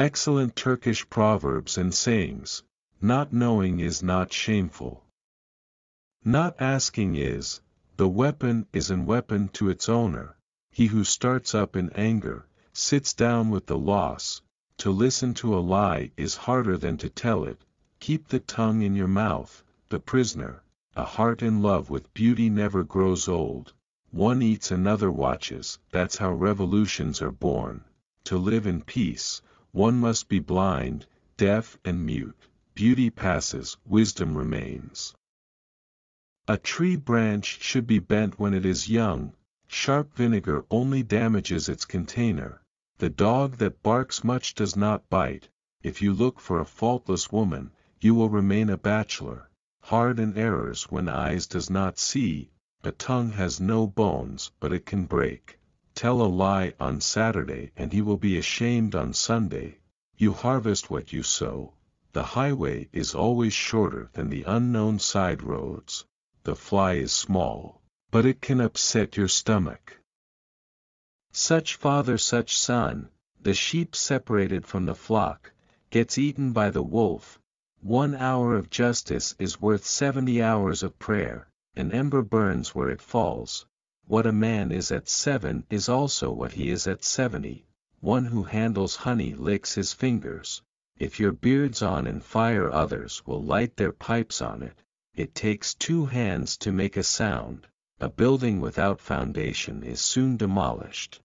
Excellent Turkish proverbs and sayings, not knowing is not shameful. Not asking is, the weapon is an weapon to its owner, he who starts up in anger, sits down with the loss, to listen to a lie is harder than to tell it, keep the tongue in your mouth, the prisoner, a heart in love with beauty never grows old, one eats another watches, that's how revolutions are born, to live in peace, one must be blind, deaf and mute. Beauty passes, wisdom remains. A tree branch should be bent when it is young, sharp vinegar only damages its container. The dog that barks much does not bite. If you look for a faultless woman, you will remain a bachelor. Hard in errors when eyes does not see, a tongue has no bones but it can break tell a lie on Saturday and he will be ashamed on Sunday. You harvest what you sow. The highway is always shorter than the unknown side roads. The fly is small, but it can upset your stomach. Such father, such son, the sheep separated from the flock, gets eaten by the wolf. One hour of justice is worth seventy hours of prayer, an ember burns where it falls, what a man is at seven is also what he is at seventy. One who handles honey licks his fingers. If your beard's on and fire others will light their pipes on it. It takes two hands to make a sound. A building without foundation is soon demolished.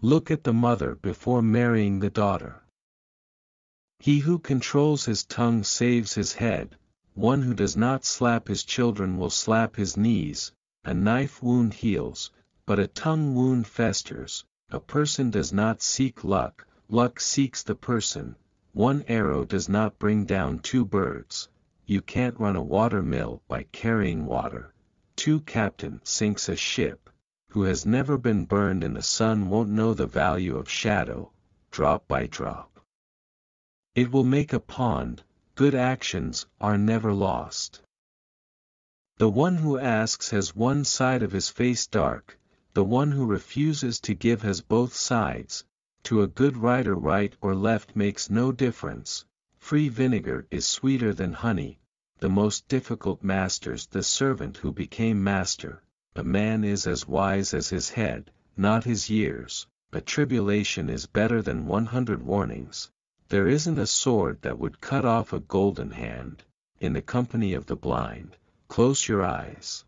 Look at the mother before marrying the daughter. He who controls his tongue saves his head, one who does not slap his children will slap his knees, a knife wound heals, but a tongue wound festers. A person does not seek luck, luck seeks the person. One arrow does not bring down two birds. You can't run a watermill by carrying water. Two captain sinks a ship. Who has never been burned in the sun won't know the value of shadow, drop by drop. It will make a pond, good actions are never lost. The one who asks has one side of his face dark, the one who refuses to give has both sides, to a good writer right or left makes no difference, free vinegar is sweeter than honey, the most difficult master's the servant who became master, a man is as wise as his head, not his years, a tribulation is better than one hundred warnings, there isn't a sword that would cut off a golden hand, in the company of the blind close your eyes.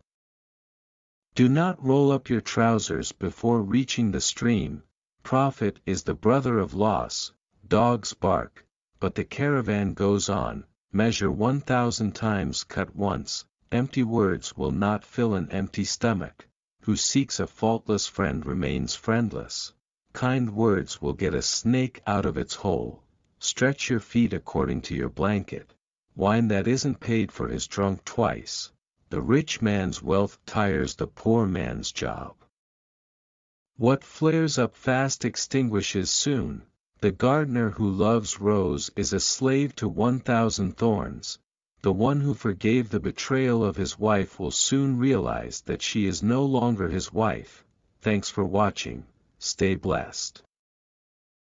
Do not roll up your trousers before reaching the stream, profit is the brother of loss, dogs bark, but the caravan goes on, measure 1,000 times cut once, empty words will not fill an empty stomach, who seeks a faultless friend remains friendless. Kind words will get a snake out of its hole, stretch your feet according to your blanket, wine that isn't paid for is drunk twice. The rich man's wealth tires the poor man's job. What flares up fast extinguishes soon. The gardener who loves rose is a slave to 1,000 thorns. The one who forgave the betrayal of his wife will soon realize that she is no longer his wife. Thanks for watching. Stay blessed.